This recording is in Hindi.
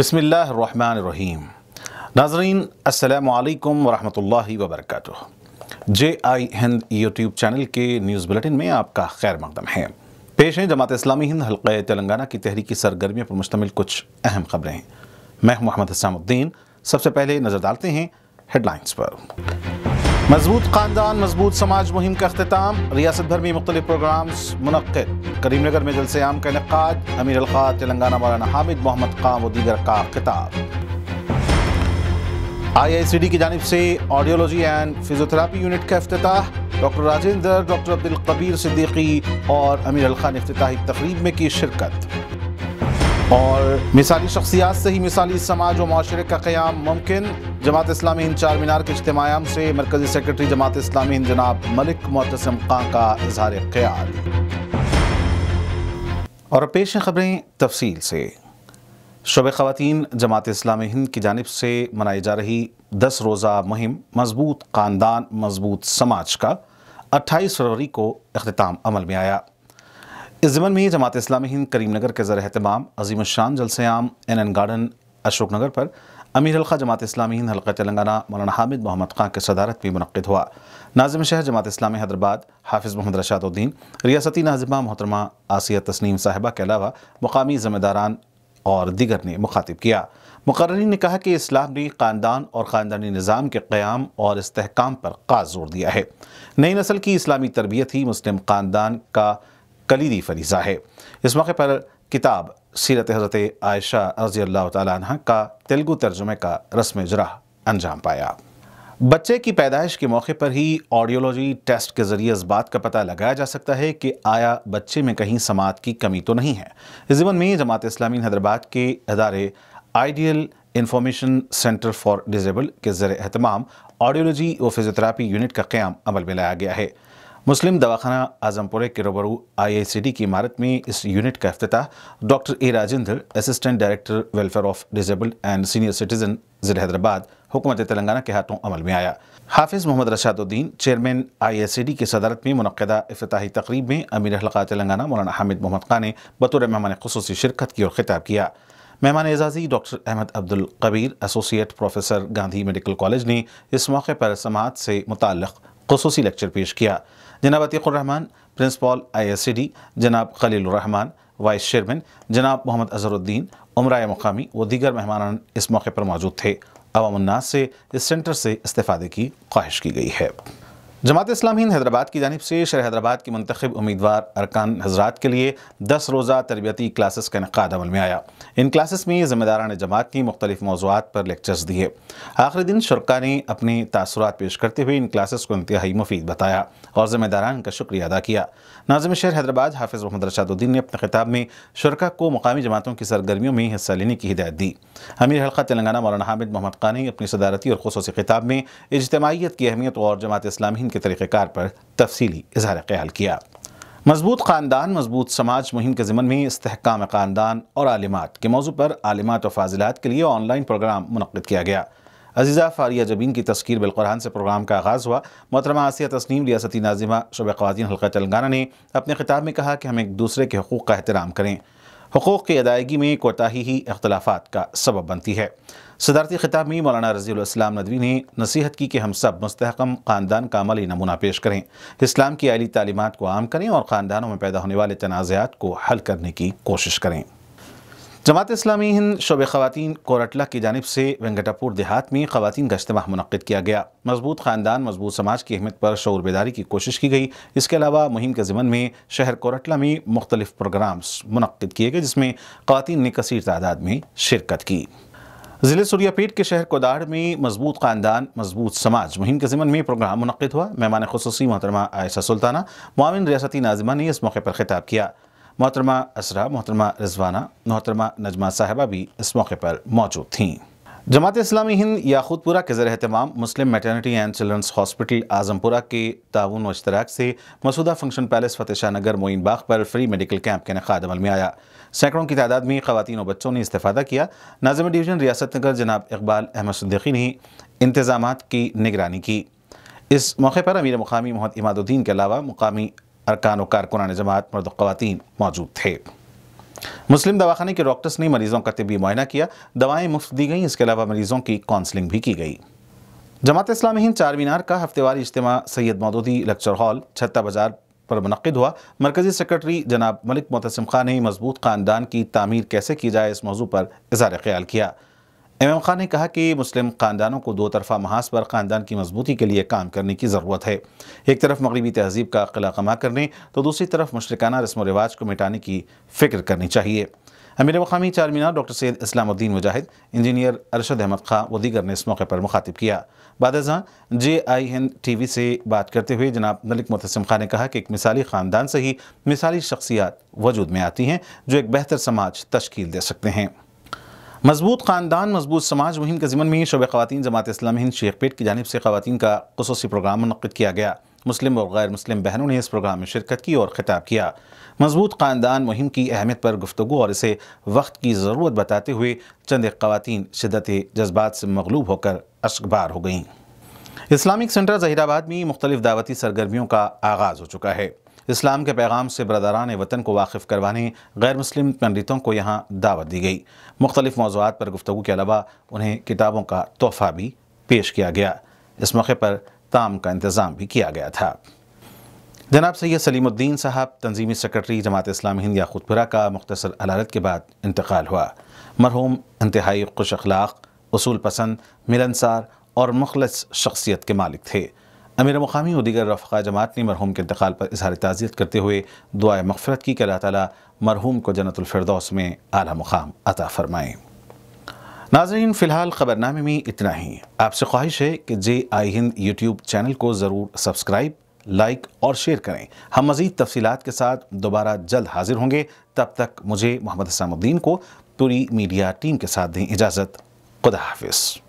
बसमीम नाजरीन असलकम वरहि वबरक J I Hind YouTube channel के न्यूज़ बुलेटिन में आपका खैर मकदम है पेश हैं जमात इस्लामी हिंद हल्के तेलंगाना की तहरीकी सरगर्मियों पर मुश्तमिल कुछ अहम खबरें मैं मोहम्मद हसामुद्दीन सबसे पहले नज़र डालते हैं हेडलाइंस पर मजबूत खानदान मजबूत समाज मुहिम का अख्ताम रियासत भर में मुख्तलिफ प्रोग्राम्स मनद करीमनगर में जलसे आम का इनका अमीर अलखा तेलंगाना मौलाना हामिद मोहम्मद खाम व दीगर का खिताब आई आई सी डी की जानब से ऑडियोलॉजी एंड फिजियोथेरापी यूनिट का अफ्ताह डॉक्टर राजेंद्र डॉक्टर अब्दुल कबीर सिद्दीकी और अमीर अलखा ने अफ्ताही तकरीब में की शिरकत और मिसाली शख्सियात से ही मिसाली समाज व माशरे का क्याम मुमकिन जमात इस्लामी हिंद चार मीनार के इज्तमायाम से मरकजी सेक्रेटरी जमात इस्लामी हिंद जनाब मलिक मोतसम खां का इजहार ख्याल और पेश खबरें तफसील से शब ख़वान जमात इस्लामी हिंद की जानब से मनाई जा रही दस रोज़ा मुहिम मजबूत ख़ानदान मजबूत समाज का अट्ठाईस फरवरी को अख्ताम अमल में आया इस ज़मन में ही जमात इस्लामी हिंद करीमनगर के ज़रहतमाम अजीम शान जलसेआम एन एन गार्डन अशोकनगर पर अमीर हल्का जमात इस्लामी हिंद हल्का तेलंगाना मौलाना हामिद मोहम्मद खां के सदारत में मनद हुआ नाजिम शहर जमात इस्लामी हैदराबाद हाफिज़ मोहम्मद रशादुद्दीन रियासती नाजिमा मोहतरमा आसिया तस्नीम साहिबा के अलावा मुकामी ज़िम्मेदारान और दीगर ने मुखातिब किया मुकर्रीन ने कहा कि इस्लाम ने ख़ानदान और ख़ानदानी निज़ाम के क़्याम और इसकाम पर ख़ास जोर दिया है नई नस्ल की इस्लामी तरबियत ही मुस्लिम ख़ानदान का कलीदी फरीज़ा है इस मौके पर किताब सीरत हज़रत आयशा रजी अल्लाह तह का तेलुगु तर्जुमे का रस्म जरा अंजाम पाया बच्चे की पैदाइश के मौके पर ही ऑडियोलॉजी टेस्ट के ज़रिए इस बात का पता लगाया जा सकता है कि आया बच्चे में कहीं समात की कमी तो नहीं है इस जीवन में जमात इस्लामी हैदराबाद के अदारे ideal information centre for disable के ज़र अहतमाम ऑडियोलॉजी व फिज़ियोथेरापी यूनिट का क्याम अमल में लाया गया है मुस्लिम दवाखाना आजमपुरे के रबरू आईआईसीडी की इमारत में इस यूनिट का अफ्ताह doctor A Rajendra assistant director welfare of disabled and senior citizen जिले हैदराबाद हुकूमत तेलंगाना के हाथों अमल में आया Hafiz Mohammed Rashaduddin chairman I C D की सदारत में मनदा अफ्ताही तकरीब में अमीर हल्का तेलंगाना मौलाना हामिद मोहम्मद खान ने बतौर मेहमान खसूस शिरकत की और ख़िताब किया मेहमान एजाजी doctor Ahmed Abdul Kabir associate professor Gandhi medical college ने इस मौके पर समाज से मुतल खसूसी लेक्चर पेश किया जनाब अतीक़ुररहमान प्रिंसिपल डी जनाब खलीलरहमान वाइस चेयरमैन जनाब मोहम्मद अजहरुद्दीन उमरा मकामी व दीगर मेहमान इस मौके पर मौजूद थे अवामन्नास से इस सेंटर से इस्तेफादे की ख्वाहिश की गई है जमात इस्लाम हिंद हैदराबाद की जानब से शहर हैदराबाद के मंतखब उम्मीदवार अरकान हजरात के लिए दस रोज़ा तरबती क्लासेस का इनका अमल में आया इन क्लासेस में ज़िम्मेदारान जमात की मुख्तलिफ मौजूद पर लेक्चर्स दिए आखिरी दिन शुरा ने अपने तसरत पेश करते हुए इन क्लासेस को इंतहाई मुफीद बताया और ज़िम्मेदारान का शुक्रिया अदा किया नाजम शहर हैदराबाद हाफिज़ मोहम्मद रशादुद्दीन ने अपने खिताब में शुरा को मकामी जमातों की सरगर्मियों में हिस्सा लेने की हिदायत दी अमीर हल्का तेलंगाना मौलाना हामिद मोहम्मद खानी अपनी सदारती और खसूस खिताब में इजतमाहीत की अहमियत और जमात इस्लाम हिंद के तरीक़ार पर तफसीली इजहार ख्याल किया मजबूत ख़ानदान मजबूत समाज मुहिम के ज़मन में इसकाम ख़ानदान और आलिमात के मौजू पर आलिमात और फाजिलात के लिए ऑनलाइन प्रोग्राम मनद किया गया अजीज़ा फारिया जबीन की तस्कीर बिलकुरान से प्रोग्राम का आगाज़ हुआ मोहतरमा आसिया तस्नीम रियासती नाजिमा शब खातिन हल्का तेलंगाना ने अपने खिताब में कहा कि हम एक दूसरे के हकूक़ का एहतराम करें हकूक़ की अदायगी में कोताही ही अख्तलाफा का सबब बनती है सदारती ख़िताब में मौलाना रजीलाम नदवी ने नसीहत की कि हम सब मुस्तकम ख़ानदान का अमली नमूना पेश करें इस्लाम की आली तालीमत को आम करें और ख़ानदानों में पैदा होने वाले तनाज़ात को हल करने की कोशिश करें जमात इस्लामी हिंद शब खवतिन कोरटला की जानब से वेंगटापुर देहात में खवतिन का इज्तम मनद किया गया मजबूत ख़ानदान मजबूत समाज की अहमियत पर शौर बेदारी की कोशिश की गई इसके अलावा मुहिम के ज़मन में शहर कोरटला में मुख्तलिफ़ प्रोग्राम्स मनद किए गए जिसमें खुवान ने कसर तादाद में शिरकत की ज़िले सूर्यापेट के शहर कोदाड़ में मजबूत ख़ानदान मजबूत समाज मुहिम के ज़मन में प्रोग्राम मनद हुआ मेहमान खसूस मोहतरमा आयशा सुल्ताना मामिन रियासती नाजमा ने इस मौके पर खिताब किया मोहतरमा असरा मोहतरमा रजवाना मोहतरमा नजमा साहबा भी इस मौके पर मौजूद थीं जमात इस्लामी हिंद याकूतपुरा के ज़र Muslim maternity and children's hospital Azampura के ताउन व अश्तराक से मसूदा फंक्शन पैलेस फ़तेह शाह नगर मोइन बाग पर फ्री मेडिकल कैंप के नखाद अमल में आया सैकड़ों की तादाद में खातिन और बच्चों ने इस्तीफ़ा किया नाजम डिवीज़न रियासत नगर जनाब इकबाल अहमद सद्दीकी ने इंतज़ाम की निगरानी की इस मौके पर अमीर मुकामी मोहम्मद इमादुद्दीन के अलावा मुकामी अरकान कारकुनान जमात मर्द खुवान मौजूद थे मुस्लिम दवाखाने के डॉक्टर्स ने मरीज़ों का तबी मुआयना किया दवाएं मुफ्त दी गई इसके अलावा मरीज़ों की काउंसलिंग भी की गई जमात इस्लाम हिंद चार मीनार का हफ्तेवार इज्तम सैयद मदूदी लेक्चर हॉल छत्ता बाजार पर मनद हुआ मरकज़ी सेक्रेटरी जनाब मलिक मोतसम खान ने मजबूत ख़ानदान की तामीर कैसे की जाए इस मौजू पर इजहार ख्याल किया एम एम खान ने कहा कि मुस्लिम ख़ानदानों को दो तरफ़ा महाज पर ख़ानदान की मजबूती के लिए काम करने की ज़रूरत है एक तरफ मगरबी तहजीब का किला कमा करने तो दूसरी तरफ मशरकाना रस्म रिवाज को मिटाने की फ़िक्र करनी चाहिए अमीर मकामी Charminar doctor Syed Islamuddin Mujahid engineer Arshad Ahmed Khan व दीगर ने इस मौके पर मुखातिब किया बाद J I N T V से बात करते हुए जनाब मलिक मुतसम खान ने कहा कि एक मिसाली ख़ानदान से ही मिसाली शख्सियात वजूद में आती हैं जो एक बेहतर समाज तश्कील दे सकते हैं मजबूत ख़ानदान मजबूत समाज मुहिम के ज़मन में शोब ख़वान जमात इस्लाम हिंद शेखपेट की जानब से ख़वान का खसूस प्रोग्राम मनद किया गया मुस्लिम और गैर मुस्लिम बहनों ने इस प्रोग्राम में शिरकत की और ख़िताब किया मजबूत ख़ानदान मुहिम की अहमियत पर गुफ्तु और इसे वक्त की ज़रूरत बताते हुए चंद ख़वान शिदत जज्बात से मगलूब होकर अशकबार हो गईं इस्लामिक सेंटर जहीराबाद में मुख्तलिफ दावती सरगर्मियों का आगाज़ हो चुका है इस्लाम के पैगाम से बरदरान वतन को वाकिफ़ करवाने गैर मुस्लिम पंडितों को यहाँ दावत दी गई मुख्तलिफ मौजूद पर गुफ्तु के अलावा उन्हें किताबों का तोहफ़ा भी पेश किया गया इस मौके पर ताम का इंतज़ाम भी किया गया था जनाब सैद सलीमुद्दीन साहब तंजीमी सेक्रेटरी जमात इस्लाम हिंद या खुदपुरा का मुख्तर अलारत के बाद इंतकाल हुआ मरहूम इंतहाई खुश अखलाक असूल पसंद मिलनसार और मुखलस शख्सियत के मालिक थे अमीर मुकामी और दीगर रफ़ा जमात ने मरहूम के इंतकाल पर इजहार ताज़ियत करते हुए दुआ मफ़रत की कि अल्लाह ताली मरहूम को जन्नतफरदौस में आला मुकाम अता फ़रमाएँ नाजरीन फ़िलहाल ख़बरनामे में इतना ही आपसे ख्वाहिश है कि J I Hind YouTube channel को ज़रूर सब्सक्राइब लाइक और शेयर करें हम मज़ीद तफसीत के साथ दोबारा जल्द हाजिर होंगे तब तक मुझे मोहम्मद हसामुद्दीन को पूरी मीडिया टीम के साथ दें इजाज़त खुदा हाफ़